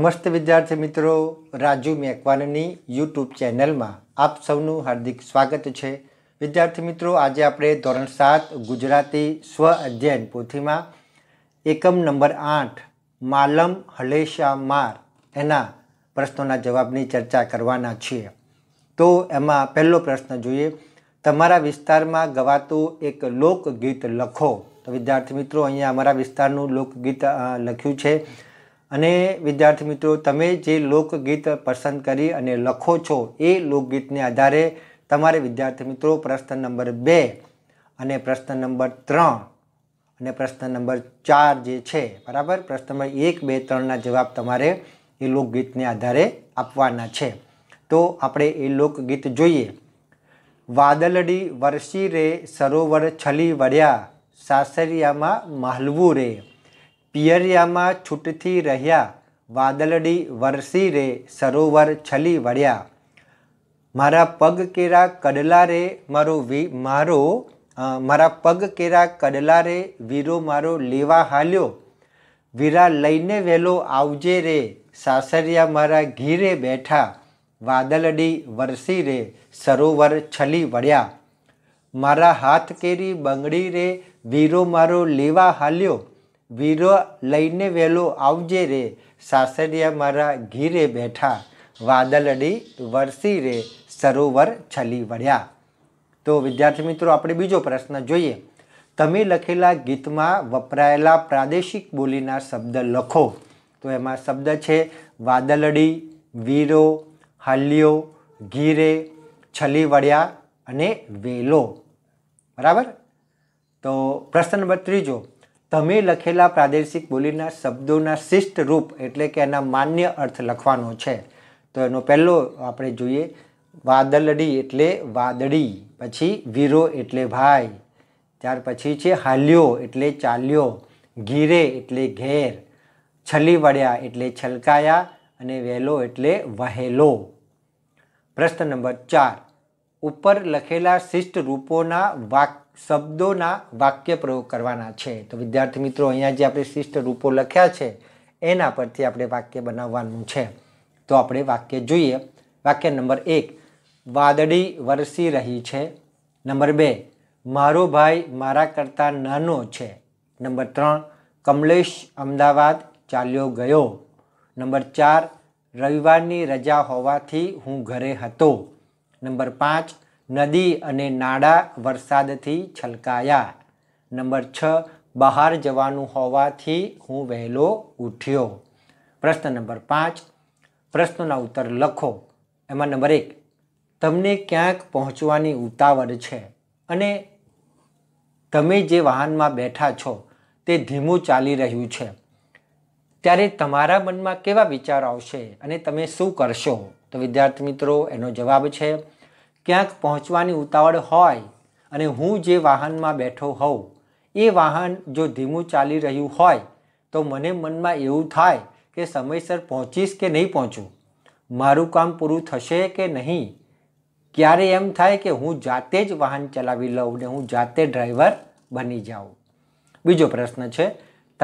નમસ્તે વિદ્યાર્થી મિત્રો રાજુ મેકવાનની યુટ્યુબ ચેનલમાં આપ સૌનું હાર્દિક સ્વાગત છે વિદ્યાર્થી મિત્રો આજે આપણે ધોરણ સાત ગુજરાતી સ્વ અધ્યયન પોથીમાં એકમ નંબર આઠ માલમ હલેશા માર એના પ્રશ્નોના જવાબની ચર્ચા કરવાના છીએ તો એમાં પહેલો પ્રશ્ન જોઈએ તમારા વિસ્તારમાં ગવાતું એક લોકગીત લખો તો વિદ્યાર્થી મિત્રો અહીંયા અમારા વિસ્તારનું લોકગીત લખ્યું છે અને વિદ્યાર્થી મિત્રો તમે જે લોકગીત પસંદ કરી અને લખો છો એ લોકગીતને આધારે તમારે વિદ્યાર્થી મિત્રો પ્રશ્ન નંબર બે અને પ્રશ્ન નંબર ત્રણ અને પ્રશ્ન નંબર ચાર જે છે બરાબર પ્રશ્ન નંબર એક બે ત્રણના જવાબ તમારે એ લોકગીતને આધારે આપવાના છે તો આપણે એ લોકગીત જોઈએ વાદલડી વરસી રે સરોવર છલી વળ્યા સાસરિયામાં માહલવું રે પિયરિયામાં છૂટથી રહ્યા વાદળડી વરસી રે સરોવર છલી વળ્યા મારા પગ કેરા કડલા રે મારો વી મારો મારા પગ કેરા કડલા રે વીરો મારો લેવા હાલ્યો વીરા લઈને વહેલો આવજે રે સાસરિયા મારા ઘીરે બેઠા વાદળડી વરસી રે સરોવર છલી વળ્યા મારા હાથ કેરી બંગડી રે વીરો મારો લેવા હાલ્યો વીરો લઈને વહેલો આવજે રે સાસરિયા મારા ઘીરે બેઠા વાદળડી વરસી રે સરોવર છલી વળ્યા તો વિદ્યાર્થી મિત્રો આપણે બીજો પ્રશ્ન જોઈએ તમે લખેલા ગીતમાં વપરાયેલા પ્રાદેશિક બોલીના શબ્દ લખો તો એમાં શબ્દ છે વાદળડી વીરો હલ્યો ઘીરે છલી વળ્યા અને વેલો બરાબર તો પ્રશ્ન નંબર ત્રીજો તમે લખેલા પ્રાદેશિક બોલીના શબ્દોના શિષ્ટ રૂપ એટલે કે એના માન્ય અર્થ લખવાનો છે તો એનો પહેલો આપણે જોઈએ વાદળડી એટલે વાદળી પછી વીરો એટલે ભાઈ ત્યાર પછી છે હાલ્યો એટલે ચાલ્યો ઘીરે એટલે ઘેર છલી વળ્યા એટલે છલકાયા અને વહેલો એટલે વહેલો પ્રશ્ન નંબર ચાર ઉપર લખેલા શિષ્ટ રૂપોના વાક્ય શબ્દોના વાક્ય પ્રયોગ કરવાના છે તો વિદ્યાર્થી મિત્રો અહીંયા જે આપણે શિષ્ટ રૂપો લખ્યા છે એના પરથી આપણે વાક્ય બનાવવાનું છે તો આપણે વાક્ય જોઈએ વાક્ય નંબર એક વાદળી વરસી રહી છે નંબર બે મારો ભાઈ મારા કરતાં નાનો છે નંબર ત્રણ કમલેશ અમદાવાદ ચાલ્યો ગયો નંબર ચાર રવિવારની રજા હોવાથી હું ઘરે હતો નંબર પાંચ નદી અને નાડા વરસાદથી છલકાયા નંબર છ બહાર જવાનું હોવાથી હું વહેલો ઉઠ્યો પ્રશ્ન નંબર પાંચ પ્રશ્નના ઉત્તર લખો એમાં નંબર એક તમને ક્યાંક પહોંચવાની ઉતાવળ છે અને તમે જે વાહનમાં બેઠા છો તે ધીમું ચાલી રહ્યું છે ત્યારે તમારા મનમાં કેવા વિચાર આવશે અને તમે શું કરશો તો વિદ્યાર્થી મિત્રો એનો જવાબ છે ક્યાંક પહોંચવાની ઉતાવળ હોય અને હું જે વાહનમાં બેઠો હોઉં એ વાહન જો ધીમું ચાલી રહ્યું હોય તો મને મનમાં એવું થાય કે સમયસર પહોંચીશ કે નહીં પહોંચું મારું કામ પૂરું થશે કે નહીં ક્યારે એમ થાય કે હું જાતે જ વાહન ચલાવી લઉં ને હું જાતે ડ્રાઈવર બની જાઉં બીજો પ્રશ્ન છે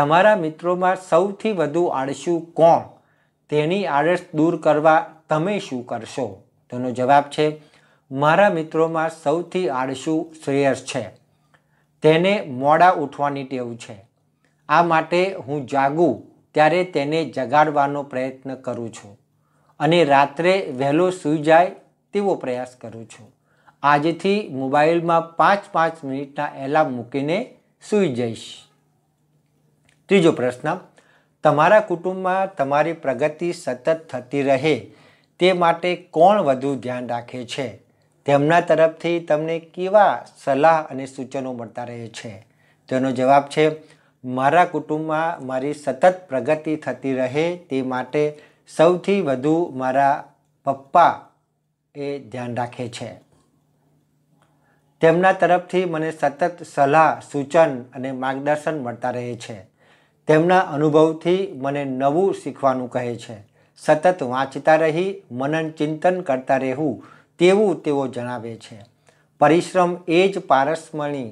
તમારા મિત્રોમાં સૌથી વધુ આળસું કોણ તેની આળસ દૂર કરવા તમે શું કરશો તેનો જવાબ છે મારા મિત્રોમાં સૌથી આળસુ શ્રેયસ છે તેને મોડા ઉઠવાની ટેવ છે આ માટે હું જાગું ત્યારે તેને જગાડવાનો પ્રયત્ન કરું છું અને રાત્રે વહેલો સૂઈ જાય તેવો પ્રયાસ કરું છું આજથી મોબાઈલમાં પાંચ પાંચ મિનિટના એલાર્મ મૂકીને સૂઈ જઈશ ત્રીજો પ્રશ્ન તમારા કુટુંબમાં તમારી પ્રગતિ સતત થતી રહે તે માટે કોણ વધુ ધ્યાન રાખે છે તેમના તરફથી તમને કેવા સલાહ અને સૂચનો મળતા રહે છે તેનો જવાબ છે મારા કુટુંબમાં મારી સતત પ્રગતિ થતી રહે તે માટે સૌથી વધુ મારા પપ્પા એ ધ્યાન રાખે છે તેમના તરફથી મને સતત સલાહ સૂચન અને માર્ગદર્શન મળતા રહે છે તેમના અનુભવથી મને નવું શીખવાનું કહે છે સતત વાંચતા રહી મનન ચિંતન કરતા રહેવું તેવું તેઓ જણાવે છે પરિશ્રમ એ જ પારસમણી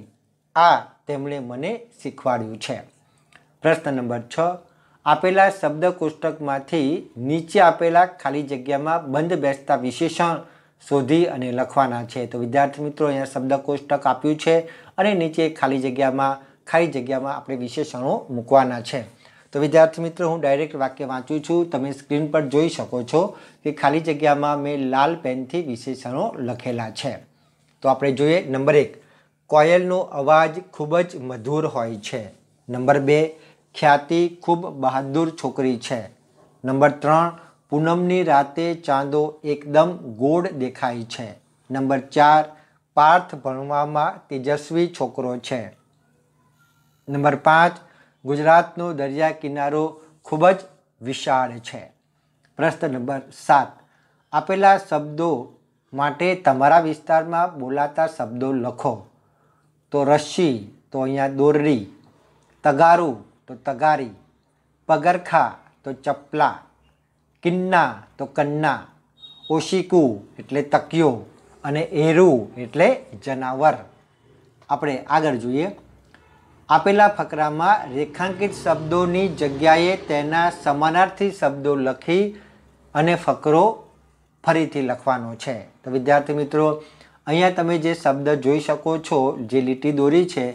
આ તેમણે મને શીખવાડ્યું છે પ્રશ્ન નંબર છ આપેલા શબ્દકોષ્ટકમાંથી નીચે આપેલા ખાલી જગ્યામાં બંધ બેસતા વિશેષણ શોધી અને લખવાના છે તો વિદ્યાર્થી મિત્રો અહીંયા શબ્દકોષ્ટક આપ્યું છે અને નીચે ખાલી જગ્યામાં ખાલી જગ્યામાં આપણે વિશેષણો મૂકવાના છે તો વિદ્યાર્થી મિત્રો હું ડાયરેક્ટ વાક્ય વાંચું છું તમે સ્ક્રીન પર જોઈ શકો છો કે ખાલી જગ્યામાં મેં લાલ પેનથી વિશેષણો લખેલા છે તો આપણે જોઈએ નંબર એક કોયલનો અવાજ ખૂબ જ મધુર હોય છે નંબર બે ખ્યાતિ ખૂબ બહાદુર છોકરી છે નંબર ત્રણ પૂનમની રાતે ચાંદો એકદમ ગોળ દેખાય છે નંબર ચાર પાર્થ ભણવામાં તેજસ્વી છોકરો છે નંબર પાંચ ગુજરાતનો દરિયા કિનારો ખૂબ જ વિશાળ છે પ્રશ્ન નંબર સાત આપેલા શબ્દો માટે તમારા વિસ્તારમાં બોલાતા શબ્દો લખો તો રસ્સી તો અહીંયા દોરડી તગારું તો તગારી પગરખા તો ચપલા કિન્ના તો કન્ના ઓશિકુ એટલે તકિયો અને એરું એટલે જનાવર આપણે આગળ જોઈએ આપેલા ફકરામાં રેખાંકિત શબ્દોની જગ્યાએ તેના સમાનાર્થી શબ્દો લખી અને ફકરો ફરીથી લખવાનો છે તો વિદ્યાર્થી મિત્રો અહીંયા તમે જે શબ્દ જોઈ શકો છો જે લીટી દોરી છે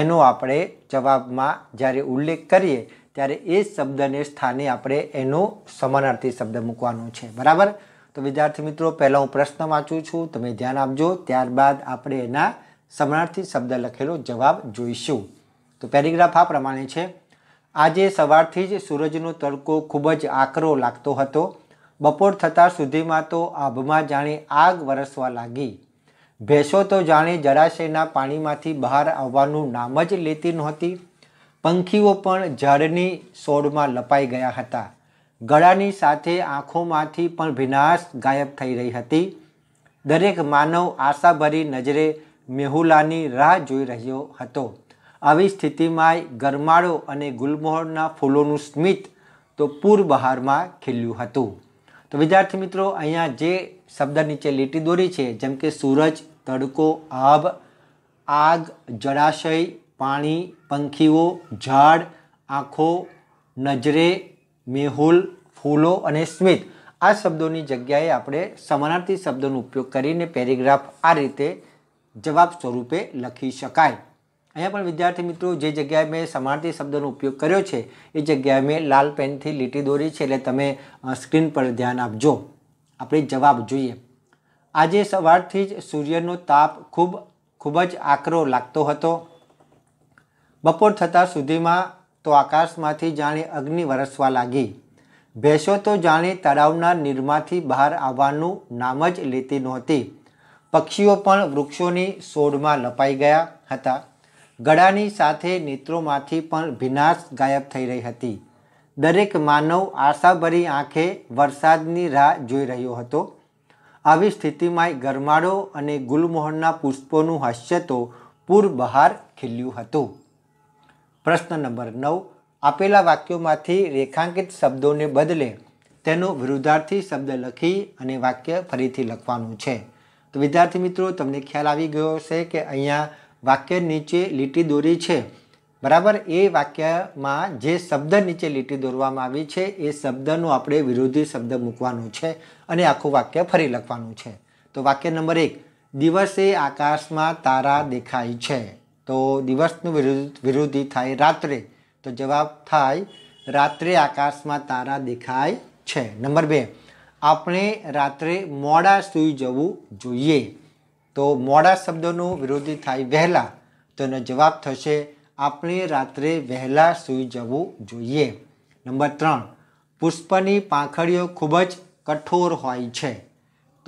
એનો આપણે જવાબમાં જ્યારે ઉલ્લેખ કરીએ ત્યારે એ શબ્દને સ્થાને આપણે એનો સમાનાર્થી શબ્દ મૂકવાનો છે બરાબર તો વિદ્યાર્થી મિત્રો પહેલાં હું પ્રશ્ન વાંચું છું તમે ધ્યાન આપજો ત્યારબાદ આપણે એના સમાનાર્થી શબ્દ લખેલો જવાબ જોઈશું તો પેરેગ્રાફ આ પ્રમાણે છે આજે સવારથી જ સૂરજનો તડકો ખૂબ જ આકરો લાગતો હતો બપોર થતાં સુધીમાં તો આભમાં જાણે આગ વરસવા લાગી ભેંસો તો જાણે જળાશયના પાણીમાંથી બહાર આવવાનું નામ જ લેતી નહોતી પંખીઓ પણ ઝાડની સોડમાં લપાઈ ગયા હતા ગળાની સાથે આંખોમાંથી પણ વિનાશ ગાયબ થઈ રહી હતી દરેક માનવ આશાભરી નજરે મેહુલાની રાહ જોઈ રહ્યો હતો આવી સ્થિતિમાંય ગરમાળો અને ગુલમોહરના ફૂલોનું સ્મિત તો પૂર બહારમાં ખીલ્યું હતું તો વિદ્યાર્થી મિત્રો અહીંયા જે શબ્દ નીચે લીટી દોરી છે જેમ કે સૂરજ તડકો આભ આગ જળાશય પાણી પંખીઓ ઝાડ આંખો નજરે મેહુલ ફૂલો અને સ્મિત આ શબ્દોની જગ્યાએ આપણે સમાનાર્થી શબ્દોનો ઉપયોગ કરીને પેરેગ્રાફ આ રીતે જવાબ સ્વરૂપે લખી શકાય અહીંયા પણ વિદ્યાર્થી મિત્રો જે જગ્યાએ મેં સમાર્થી શબ્દનો ઉપયોગ કર્યો છે એ જગ્યાએ મેં લાલ પેનથી લીટી દોરી છે એટલે તમે સ્ક્રીન પર ધ્યાન આપજો આપણે જવાબ જોઈએ આજે સવારથી જ સૂર્યનો તાપ ખૂબ ખૂબ જ આકરો લાગતો હતો બપોર થતાં સુધીમાં તો આકાશમાંથી જાણે અગ્નિ વરસવા લાગી ભેંસો તો જાણે તળાવના નીરમાંથી બહાર આવવાનું નામ જ લેતી નહોતી પક્ષીઓ પણ વૃક્ષોની સોડમાં લપાઈ ગયા હતા ગળાની સાથે નેત્રોમાંથી પણ ભીનાશ ગાયબ થઈ રહી હતી દરેક માનવ આશાભરી આંખે વરસાદની રાહ જોઈ રહ્યો હતો આવી સ્થિતિમાં ગરમાળો અને ગુલમોહનના પુષ્પોનું હાસ્ય તો પૂર બહાર ખીલ્યું હતું પ્રશ્ન નંબર નવ આપેલા વાક્યોમાંથી રેખાંકિત શબ્દોને બદલે તેનો વિરુદ્ધાર્થી શબ્દ લખી અને વાક્ય ફરીથી લખવાનું છે તો વિદ્યાર્થી મિત્રો તમને ખ્યાલ આવી ગયો છે કે અહીંયા વાક્ય નીચે લીટી દોરી છે બરાબર એ વાક્યમાં જે શબ્દ નીચે લીટી દોરવામાં આવી છે એ શબ્દનો આપણે વિરોધી શબ્દ મૂકવાનો છે અને આખું વાક્ય ફરી લખવાનું છે તો વાક્ય નંબર એક દિવસે આકાશમાં તારા દેખાય છે તો દિવસનું વિરુદ્ધ વિરોધી થાય રાત્રે તો જવાબ થાય રાત્રે આકાશમાં તારા દેખાય છે નંબર બે આપણે રાત્રે મોડા સૂઈ જવું જોઈએ તો મોડા શબ્દોનું વિરોધી થાય વહેલા તો એનો જવાબ થશે આપણે રાત્રે વહેલા સૂઈ જવું જોઈએ નંબર ત્રણ પુષ્પની પાંખડીઓ ખૂબ જ કઠોર હોય છે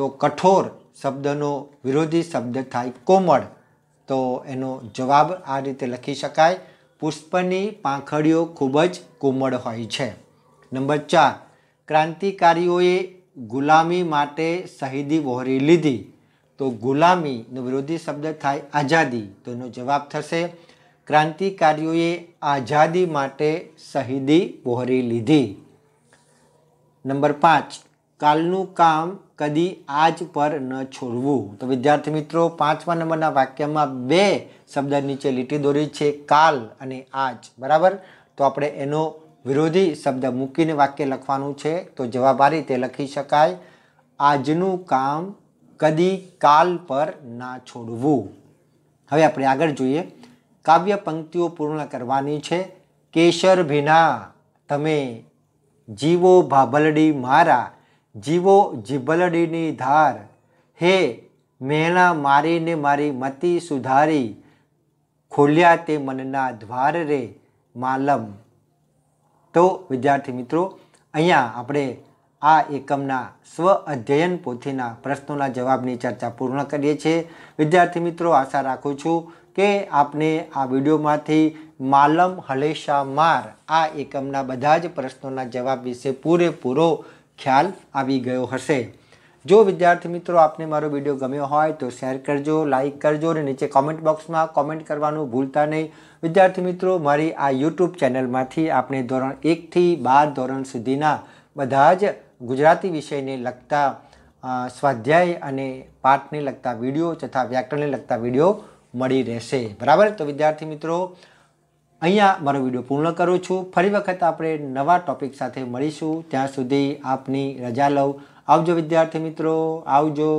તો કઠોર શબ્દનો વિરોધી શબ્દ થાય કોમળ તો એનો જવાબ આ રીતે લખી શકાય પુષ્પની પાંખડીઓ ખૂબ જ કોમળ હોય છે નંબર ચાર ક્રાંતિકારીઓએ ગુલામી માટે શહીદી વહોરી લીધી તો ગુલામીનો વિરોધી શબ્દ થાય આઝાદી તો એનો જવાબ થશે ક્રાંતિકારીઓએ આઝાદી માટે શહીદી વહોરી લીધી નંબર પાંચ કાલનું કામ કદી આજ પર ન છોડવું તો વિદ્યાર્થી મિત્રો પાંચમા નંબરના વાક્યમાં બે શબ્દ નીચે લીટી દોરી છે કાલ અને આજ બરાબર તો આપણે એનો વિરોધી શબ્દ મૂકીને વાક્ય લખવાનું છે તો જવાબ આ રીતે લખી શકાય આજનું કામ કદી કાલ પર ના છોડવું હવે આપણે આગળ જોઈએ કાવ્ય પંક્તિઓ પૂર્ણ કરવાની છે કેશર ભીના તમે જીવો ભાબલડી મારા જીવો જીબલડીની ધાર હે મેણા મારીને મારી મતિ સુધારી ખોલ્યા તે મનના દ્વાર રે માલમ તો વિદ્યાર્થી મિત્રો અહીંયા આપણે આ એકમના સ્વ અધ્યયન પોથીના પ્રશ્નોના જવાબની ચર્ચા પૂર્ણ કરીએ છીએ વિદ્યાર્થી મિત્રો આશા રાખું છું કે આપને આ વિડીયોમાંથી માલમ હલેશા માર આ એકમના બધા જ પ્રશ્નોના જવાબ વિશે પૂરેપૂરો ખ્યાલ આવી ગયો હશે જો વિદ્યાર્થી મિત્રો આપને મારો વિડીયો ગમ્યો હોય તો શેર કરજો લાઇક કરજો અને નીચે કોમેન્ટ બોક્સમાં કોમેન્ટ કરવાનું ભૂલતા નહીં વિદ્યાર્થી મિત્રો મારી આ યુટ્યુબ ચેનલમાંથી આપણે ધોરણ એકથી બાર ધોરણ સુધીના બધા જ ગુજરાતી વિષયને લગતા સ્વાધ્યાય અને પાઠને લગતા વિડીયો તથા વ્યાકરણને લગતા વિડીયો મળી રહેશે બરાબર તો વિદ્યાર્થી મિત્રો અહીંયા મારો વિડીયો પૂર્ણ કરું છું ફરી વખત આપણે નવા ટોપિક સાથે મળીશું ત્યાં સુધી આપની રજા લઉં આવજો વિદ્યાર્થી મિત્રો આવજો